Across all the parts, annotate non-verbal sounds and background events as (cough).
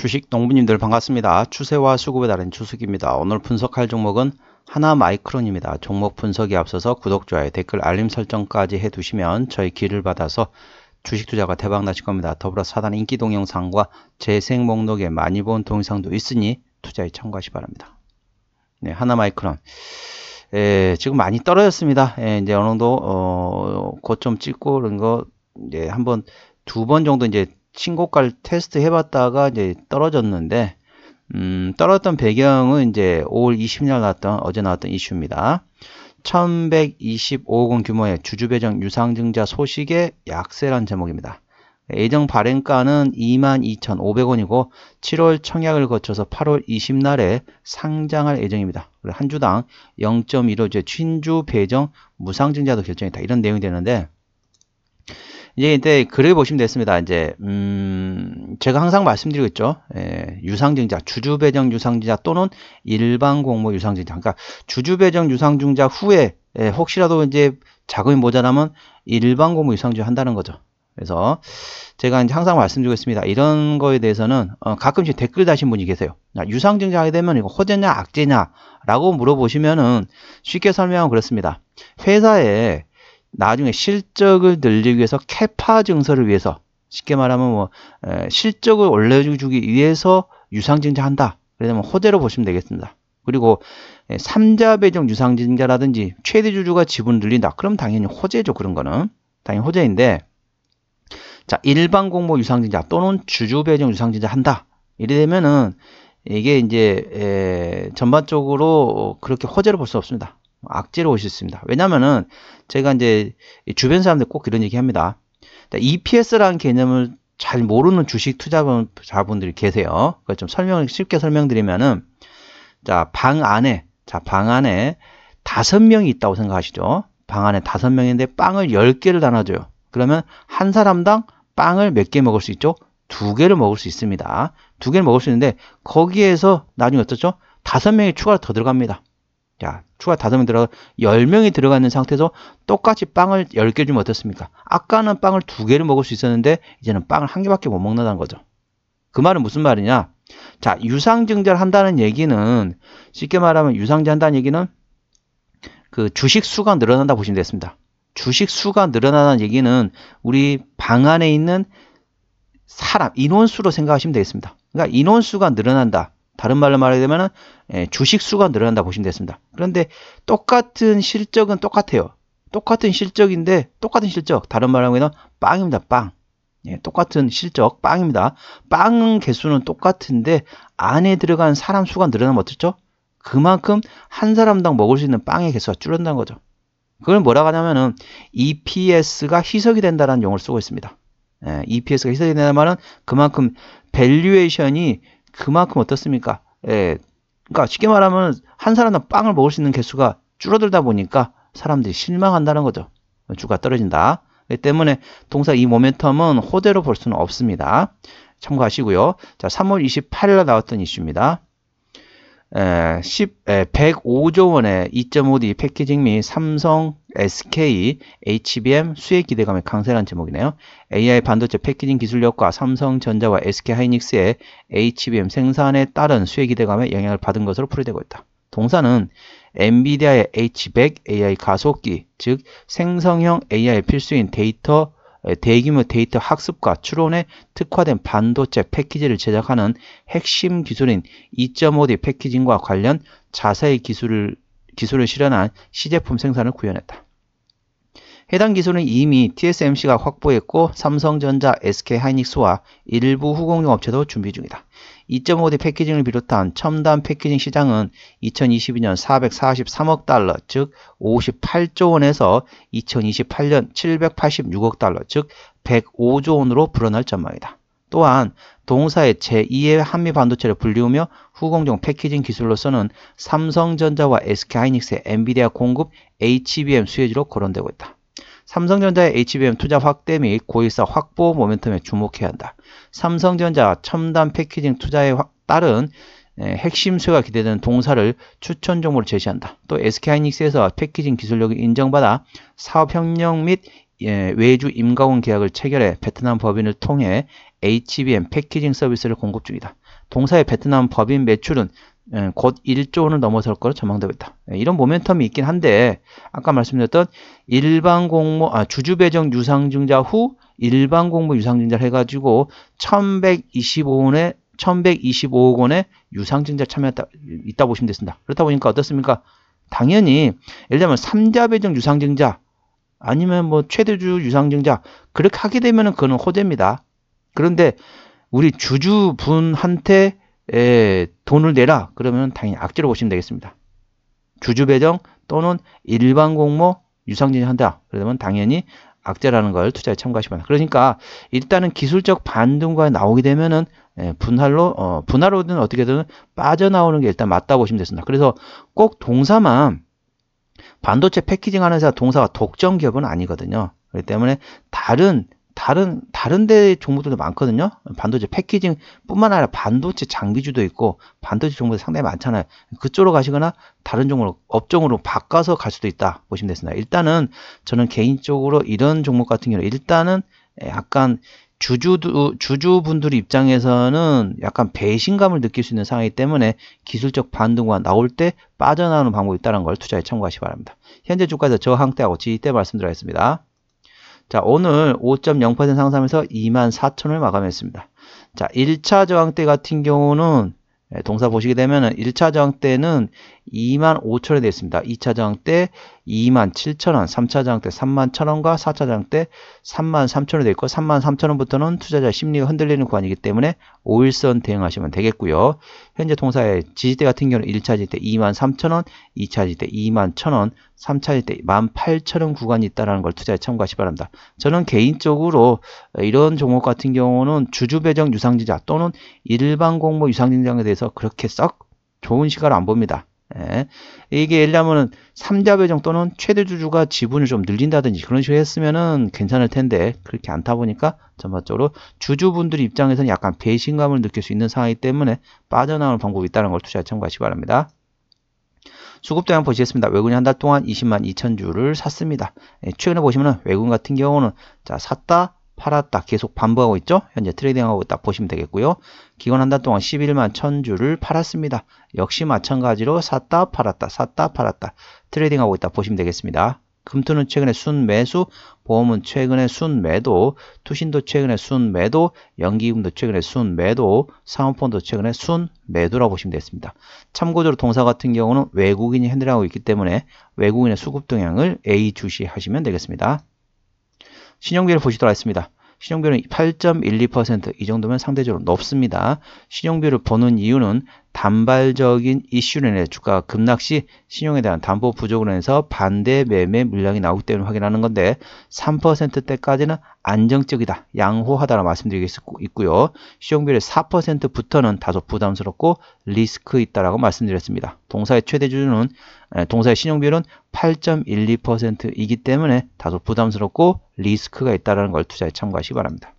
주식 농부님들 반갑습니다. 추세와 수급에 따른 주식입니다. 오늘 분석할 종목은 하나 마이크론입니다. 종목 분석에 앞서서 구독, 좋아요, 댓글, 알림 설정까지 해두시면 저희 길을 받아서 주식 투자가 대박 나실 겁니다. 더불어 사단 인기 동영상과 재생 목록에 많이 본 동영상도 있으니 투자에 참고하시 바랍니다. 네, 하나 마이크론. 예, 지금 많이 떨어졌습니다. 예, 이제 어느 정도 어, 고점 찍고 그런 거 이제 한번 두 번 정도 이제 신고가를 테스트 해봤다가 이제 떨어졌는데 음, 떨어졌던 배경은 이제 5월 20일 나왔던 어제 나왔던 이슈입니다. 1125억 원 규모의 주주배정 유상증자 소식의 약세란 제목입니다. 예정 발행가는 22,500원이고 7월 청약을 거쳐서 8월 20날에 상장할 예정입니다. 한 주당 0 1 5제 친주 배정 무상증자도 결정했다. 이런 내용이 되는데 이제 이때 글을 보시면 됐습니다. 이제 음 제가 항상 말씀드리고 있죠. 예, 유상증자, 주주배정 유상증자 또는 일반 공모 유상증자. 그러니까 주주배정 유상증자 후에 예, 혹시라도 이제 자금이 모자라면 일반 공모 유상증자 한다는 거죠. 그래서 제가 이제 항상 말씀드리고 있습니다. 이런 거에 대해서는 어, 가끔씩 댓글 다신 분이 계세요. 유상증자 하게 되면 이거 호재냐 악재냐라고 물어보시면은 쉽게 설명하면 그렇습니다. 회사에 나중에 실적을 늘리기 위해서 캐파 증설을 위해서 쉽게 말하면 뭐 실적을 올려주기 위해서 유상증자한다. 그래서 호재로 보시면 되겠습니다. 그리고 3자 배정 유상증자라든지 최대 주주가 지분 늘린다. 그럼 당연히 호재죠. 그런 거는 당연히 호재인데 자 일반 공모 유상증자 또는 주주 배정 유상증자 한다. 이래 되면은 이게 이제 전반적으로 그렇게 호재로 볼 수 없습니다. 악재로 오실 수 있습니다. 왜냐면은 제가 이제 주변 사람들 꼭 이런 얘기 합니다. EPS라는 개념을 잘 모르는 주식 투자자분들이 계세요. 그걸 좀 설명을 쉽게 설명드리면은 자, 방 안에 자, 방 안에 다섯 명이 있다고 생각하시죠. 방 안에 다섯 명인데 빵을 1 0개를 나눠 줘요. 그러면 한 사람당 빵을 몇 개 먹을 수 있죠? 두 개를 먹을 수 있습니다. 두 개를 먹을 수 있는데 거기에서 나중에 어떻죠? 다섯 명이 추가로 더 들어갑니다. 자, 추가 다섯 명 들어가, 1 0 명이 들어가 있는 상태에서 똑같이 빵을 1 0개 주면 어떻습니까? 아까는 빵을 2 개를 먹을 수 있었는데, 이제는 빵을 1 개밖에 못 먹는다는 거죠. 그 말은 무슨 말이냐? 자, 유상증자를 한다는 얘기는, 쉽게 말하면 유상증자 한다는 얘기는, 그 주식 수가 늘어난다 보시면 되겠습니다. 주식 수가 늘어나는 얘기는, 우리 방 안에 있는 사람, 인원수로 생각하시면 되겠습니다. 그러니까 인원수가 늘어난다. 다른 말로 말하되면 예, 주식 수가 늘어난다 보시면 되겠습니다. 그런데 똑같은 실적은 똑같아요. 똑같은 실적인데 똑같은 실적 다른 말로 하면 빵입니다. 빵. 예, 똑같은 실적 빵입니다. 빵은 개수는 똑같은데 안에 들어간 사람 수가 늘어나면 어떻죠? 그만큼 한 사람당 먹을 수 있는 빵의 개수가 줄어든다는 거죠. 그걸 뭐라고 하냐면은 EPS가 희석이 된다는 용어를 쓰고 있습니다. 예, EPS가 희석이 된다는 말은 그만큼 밸류에이션이 그만큼 어떻습니까? 예. 그러니까 쉽게 말하면 한 사람당 빵을 먹을 수 있는 개수가 줄어들다 보니까 사람들이 실망한다는 거죠. 주가 떨어진다. 때문에 동사 이 모멘텀은 호대로 볼 수는 없습니다. 참고하시고요. 자, 3월 28일 날 나왔던 이슈입니다. 10, 0 5조 원의 2.5D 패키징 및 삼성, SK, HBM 수혜 기대감의 강세란 제목이네요. AI 반도체 패키징 기술력과 삼성전자와 SK하이닉스의 HBM 생산에 따른 수혜 기대감에 영향을 받은 것으로 풀이되고 있다. 동사는 엔비디아의 H100 AI 가속기, 즉 생성형 AI 필수인 데이터 예, 대규모 데이터 학습과 추론에 특화된 반도체 패키지를 제작하는 핵심 기술인 2.5D 패키징과 관련 자세히 기술을, 기술을 실현한 시제품 생산을 구현했다. 해당 기술은 이미 TSMC가 확보했고 삼성전자, SK하이닉스와 일부 후공용 업체도 준비 중이다. 2.5D 패키징을 비롯한 첨단 패키징 시장은 2022년 443억 달러, 즉 58조 원에서 2028년 786억 달러, 즉 105조 원으로 불어날 전망이다. 또한 동사의 제2의 한미 반도체를 불리우며 후공정 패키징 기술로서는 삼성전자와 SK하이닉스의 엔비디아 공급 HBM 수혜지로 거론되고 있다. 삼성전자의 HBM 투자 확대 및고의사 확보 모멘텀에 주목해야 한다. 삼성전자 첨단 패키징 투자에 따른 예, 핵심 수요가 기대되는 동사를 추천 종목으로 제시한다. 또 SK하이닉스에서 패키징 기술력을 인정받아 사업협력 및 예, 외주 임가공 계약을 체결해 베트남 법인을 통해 HBM 패키징 서비스를 공급 중이다. 동사의 베트남 법인 매출은 예, 곧 1조 원을 넘어설 것으로 전망되고 있다. 예, 이런 모멘텀이 있긴 한데 아까 말씀드렸던 일반 공모 아, 주주 배정 유상증자 후 일반 공모 유상증자를 해가지고 1,125원에 1,125억 원의 유상증자 참여했다 있다 보시면 됐습니다. 그렇다 보니까 어떻습니까? 당연히 예를 들면 3자 배정 유상증자 아니면 뭐 최대주 유상증자 그렇게 하게 되면은 그는 호재입니다. 그런데 우리 주주분한테 에, 돈을 내라 그러면 당연히 악재로 보시면 되겠습니다. 주주 배정 또는 일반 공모 유상증자 한다. 그러면 당연히 악재라는 걸 투자에 참고하시면 됩니다. 그러니까 일단은 기술적 반등과 나오게 되면은 분할로 어, 분할로든 어떻게든 빠져나오는 게 일단 맞다 보시면 됐습니다. 그래서 꼭 동사만 반도체 패키징 하는 회사 동사가 독점 기업은 아니거든요. 그렇기 때문에 다른 다른 다른 데 종목들도 많거든요. 반도체 패키징뿐만 아니라 반도체 장비주도 있고 반도체 종목이 상당히 많잖아요. 그쪽으로 가시거나 다른 종목으로 업종으로 바꿔서 갈 수도 있다 보시면 되습니다 겠 일단은 저는 개인적으로 이런 종목 같은 경우는 일단은 약간 주주 주주분들 입장에서는 약간 배신감을 느낄 수 있는 상황이기 때문에 기술적 반등과 나올 때 빠져나오는 방법이 있다는 걸 투자에 참고하시 기 바랍니다. 현재 주가에서 저항대하고 지지대 말씀드렸습니다 자, 오늘 5.0% 상승하면서 24,000을 마감했습니다. 자, 1차 저항대 같은 경우는 예, 동사 보시게 되면은 1차 저항대는 2만 5천원이 되었습니다. 2차 장때 2만 7천원, 3차 장때 3만 1천원과 4차 장때 3만 3천원이 되있고 3만 3천원부터는 투자자 심리가 흔들리는 구간이기 때문에 5일선 대응하시면 되겠고요. 현재 동사의 지지대 같은 경우는 1차 지지대 2만 3천원, 2차 지지대 2만 1천원, 3차 지지대 1만 8천원 구간이 있다는 걸 투자에 참고하시 기 바랍니다. 저는 개인적으로 이런 종목 같은 경우는 주주배정 유상지자 또는 일반 공모 유상증자에 대해서 그렇게 썩 좋은 시간을안 봅니다. 예. 이게 예를 들면은 3자 배정 또는 최대 주주가 지분을 좀 늘린다든지 그런 식으로 했으면은 괜찮을 텐데 그렇게 않다 보니까 전반적으로 주주분들 입장에서는 약간 배신감을 느낄 수 있는 상황이기 때문에 빠져나오는 방법이 있다는 걸 투자에 참고하시기 바랍니다. 수급도 양 보시겠습니다. 외국인 한 달 동안 20만 2천 주를 샀습니다. 예, 최근에 보시면은 외국인 같은 경우는 자 샀다 팔았다 계속 반복하고 있죠 현재 트레이딩하고 딱 보시면 되겠고요 기간 한 달 동안 11만 1000주를 팔았습니다 역시 마찬가지로 샀다 팔았다 샀다 팔았다 트레이딩하고 있다 보시면 되겠습니다 금투는 최근에 순매수, 보험은 최근에 순매도, 투신도 최근에 순매도, 연기금도 최근에 순매도, 사모폰도 최근에 순매도라고 보시면 되겠습니다. 참고적으로 동사 같은 경우는 외국인이 핸들하고 있기 때문에 외국인의 수급 동향을 A 주시하시면 되겠습니다. 신용비를 보시도록 하겠습니다. 신용비는 8.12%이 정도면 상대적으로 높습니다. 신용비를 보는 이유는 단발적인 이슈로 인 주가 급락 시 신용에 대한 담보 부족으로 인해서 반대 매매 물량이 나오기 때문에 확인하는 건데 3%대까지는 안정적이다, 양호하다라 말씀드리고 있고요. 시용비율 4%부터는 다소 부담스럽고 리스크 있다라고 말씀드렸습니다. 동사의 최대 주주는 예, 동사의 신용비율은 8.12%이기 때문에 다소 부담스럽고 리스크가 있다라는 걸 투자에 참고하시기 바랍니다.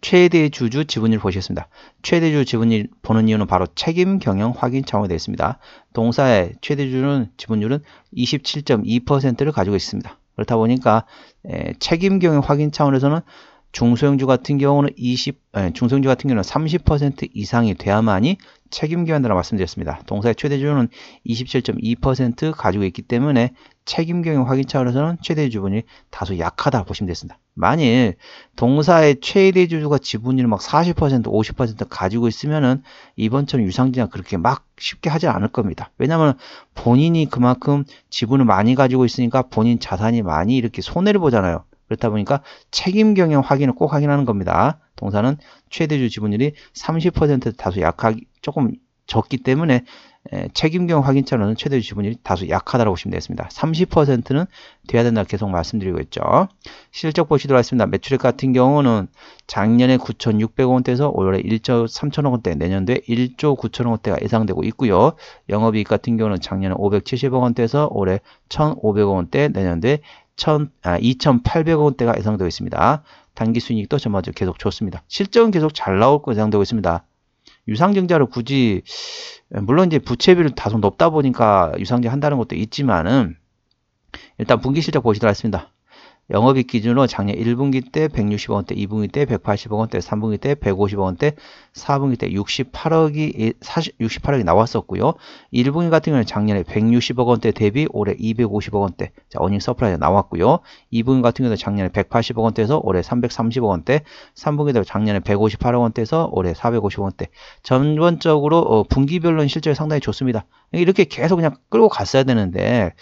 최대 주주 지분율 보시겠습니다. 최대 주주 지분율 보는 이유는 바로 책임 경영 확인 차원이 되겠습니다 동사의 최대 주주는 지분율은 27.2%를 가지고 있습니다. 그렇다 보니까 에, 책임 경영 확인 차원에서는 중소형주 같은 경우는 20, 아니, 중소형주 같은 경우는 30% 이상이 돼야만이 책임경영이라고 말씀드렸습니다. 동사의 최대주주는 27.2% 가지고 있기 때문에 책임경영 확인 차원에서는 최대주분이 다소 약하다 보시면 됐습니다 만일 동사의 최대주주가 지분율 막 40%, 50% 가지고 있으면은 이번처럼 유상증자 그렇게 막 쉽게 하지 않을 겁니다. 왜냐하면 본인이 그만큼 지분을 많이 가지고 있으니까 본인 자산이 많이 이렇게 손해를 보잖아요. 그렇다 보니까 책임 경영 확인을 꼭 확인하는 겁니다. 동사는 최대주 지분율이 30%에 다소 약하기 조금 적기 때문에 책임 경영 확인처는 최대주 지분율이 다소 약하다라고 보시면 되겠습니다. 30%는 돼야 된다 계속 말씀드리고 있죠. 실적 보시도록 하겠습니다. 매출액 같은 경우는 작년에 9,600억 원대에서 올해 1조 3천억 원대, 내년도에 1조 9천억 원대가 예상되고 있고요. 영업이익 같은 경우는 작년에 570억 원대에서 올해 1,500억 원대, 내년도에 천, 아, 2,800원대가 예상되고 있습니다. 단기 순이익도 전반적으로 계속 좋습니다. 실적은 계속 잘 나올 거 예상되고 있습니다. 유상증자를 굳이 예, 물론 이제 부채비를 다소 높다 보니까 유상증 한다는 것도 있지만은 일단 분기 실적 보시도록 하겠습니다. 영업이익 기준으로 작년 1분기 때 160억원대, 2분기 때 180억원대, 3분기 때 150억원대, 4분기 때 68억이 40, 68억이 나왔었고요. 1분기 같은 경우는 작년에 160억원대 대비 올해 250억원대 자, 어닝 서프라이즈 나왔고요. 2분기 같은 경우는 작년에 180억원대에서 올해 330억원대, 3분기도 작년에 158억원대에서 올해 450억원대 전반적으로 어, 분기별로는 실적이 상당히 좋습니다. 이렇게 계속 그냥 끌고 갔어야 되는데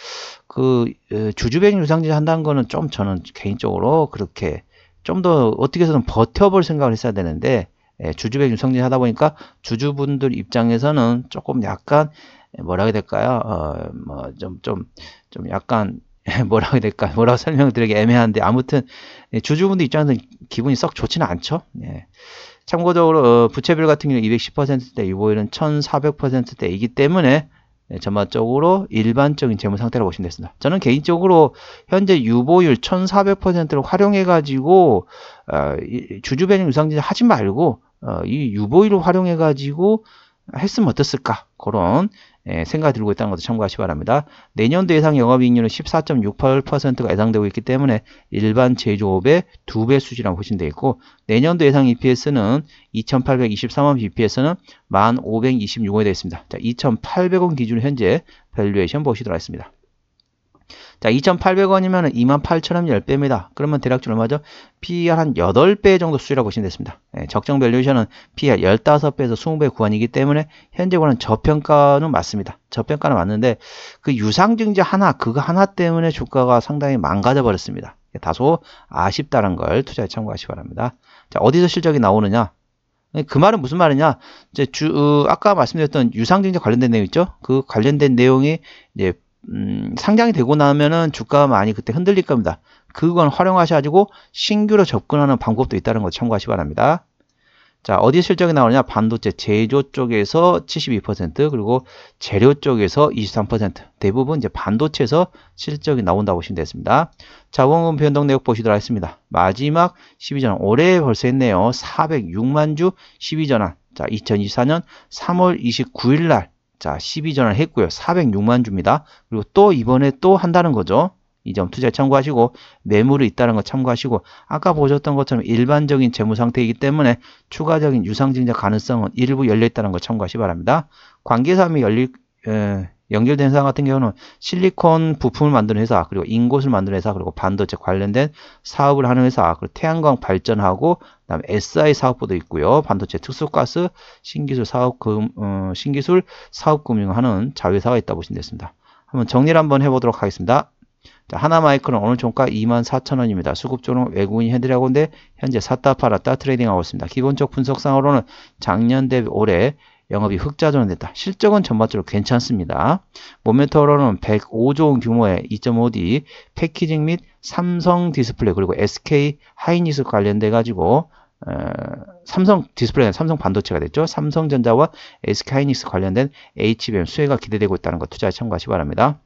그 주주백 유상증 한다는 거는 좀 저는 개인적으로 그렇게 좀 더 어떻게 해서든 버텨볼 생각을 했어야 되는데 주주백 유상증 하다 보니까 주주분들 입장에서는 조금 약간 뭐라 해야 될까요? 어, 뭐, 좀, 좀, 좀 약간, (laughs) 뭐라 해야 될까? 뭐라고 설명드리기 애매한데, 아무튼, 주주분들 입장에서는 기분이 썩 좋지는 않죠? 예. 참고적으로, 어, 부채비율 같은 경우 는 210%대, 유보율은 1400%대이기 때문에, 네, 전반적으로 일반적인 재무 상태라고 보시면 되겠습니다. 저는 개인적으로 현재 유보율 1,400%를 활용해가지고 어, 주주 배정 유상증자 하지 말고 어, 이 유보율을 활용해가지고 했으면 어땠을까 그런 예, 생각이 들고 있다는 것도 참고하시 기 바랍니다. 내년도 예상 영업이익률은 14.68%가 예상되고 있기 때문에 일반 제조업의 두 배 수준이라고 보시면 되겠고 내년도 예상 EPS는 2,823원 BPS는 1,526원이 되어있습니다 자, 2,800원 기준 현재 밸류에이션 보시도록 하겠습니다. 자, 2,800원이면 28,000원 10배입니다. 그러면 대략적으로 얼마죠? PR 한 8배 정도 수준이라고 보시면 됐습니다 예, 적정 밸류이션은 PR 15배에서 20배 구간이기 때문에 현재 보는 저평가는 맞습니다. 저평가는 맞는데 그 유상증자 하나, 그거 하나 때문에 주가가 상당히 망가져 버렸습니다. 다소 아쉽다는 걸 투자에 참고하시기 바랍니다. 자, 어디서 실적이 나오느냐? 예, 그 말은 무슨 말이냐? 이제 주, 어, 아까 말씀드렸던 유상증자 관련된 내용 있죠? 그 관련된 내용이 이제 음, 상장이 되고 나면은 주가가 많이 그때 흔들릴 겁니다. 그건 활용하셔가지고 신규로 접근하는 방법도 있다는 거 참고하시 기 바랍니다. 자, 어디 실적이 나오느냐? 반도체 제조 쪽에서 72% 그리고 재료 쪽에서 23% 대부분 이제 반도체에서 실적이 나온다고 보시면 되겠습니다. 자원금 변동 내역 보시도록 하겠습니다. 마지막 12전환 올해 벌써 했네요. 406만 주 12전환 자, 2024년 3월 29일 날 자, 12전을 했고요. 406만 주입니다. 그리고 또 이번에 또 한다는 거죠. 이 점 투자 참고하시고 매물이 있다는 거 참고하시고 아까 보셨던 것처럼 일반적인 재무 상태이기 때문에 추가적인 유상증자 가능성은 일부 열려 있다는 거 참고하시 기 바랍니다. 관계사항이 열릴 에, 연결된 회사 같은 경우는 실리콘 부품을 만드는 회사, 그리고 인곳을 만드는 회사, 그리고 반도체 관련된 사업을 하는 회사, 그리고 태양광 발전하고 그다음에 SI 사업부도 있고요. 반도체 특수가스 신기술 사업 금 어, 신기술 사업 금융하는 자회사가 있다 보시면 됐습니다. 한번 정리를 한번 해보도록 하겠습니다. 자, 하나마이크는 오늘 종가 24,000원입니다. 수급조는 외국인 이해드라고하는데 현재 샀다 팔았다 트레이딩하고 있습니다. 기본적 분석상으로는 작년 대비 올해 영업이 흑자 전환됐다. 실적은 전반적으로 괜찮습니다. 모멘터로는 105조 원 규모의 2.5D 패키징 및 삼성 디스플레이 그리고 SK 하이닉스 관련돼 가지고 어, 삼성 디스플레이는 삼성 반도체가 됐죠. 삼성전자와 SK 하이닉스 관련된 HBM 수혜가 기대되고 있다는 것 투자에 참고하시 기 바랍니다.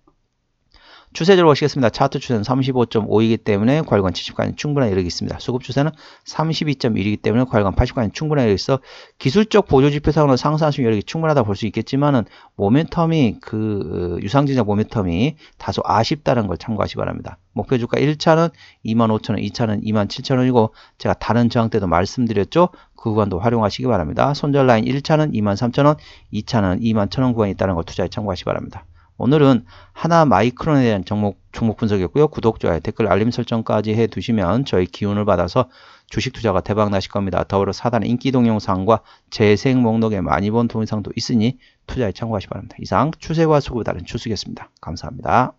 추세 들로보시겠습니다 차트 추세는 35.5이기 때문에 과열관 70까지 충분한 여력이 있습니다. 수급 추세는 32.1이기 때문에 과열관 80까지 충분한 여력이 있어 기술적 보조 지표상으로 상승하신 여력이 충분하다 볼 수 있겠지만은 모멘텀이 그 어, 유상증자 모멘텀이 다소 아쉽다는 걸 참고하시 기 바랍니다. 목표 주가 1차는 25,000원, 2차는 27,000원이고 제가 다른 저항 때도 말씀드렸죠. 그 구간도 활용하시기 바랍니다. 손절 라인 1차는 23,000원, 2차는 21,000원 구간이 있다는 걸 투자에 참고하시기 바랍니다. 오늘은 하나 마이크론에 대한 종목, 종목 분석이었고요. 구독, 좋아요, 댓글, 알림 설정까지 해두시면 저희 기운을 받아서 주식 투자가 대박 나실 겁니다. 더불어 사단의 인기 동영상과 재생 목록에 많이 본 동영상도 있으니 투자에 참고하시 기 바랍니다. 이상 추세와 수급에 따른 추수겠습니다. 감사합니다.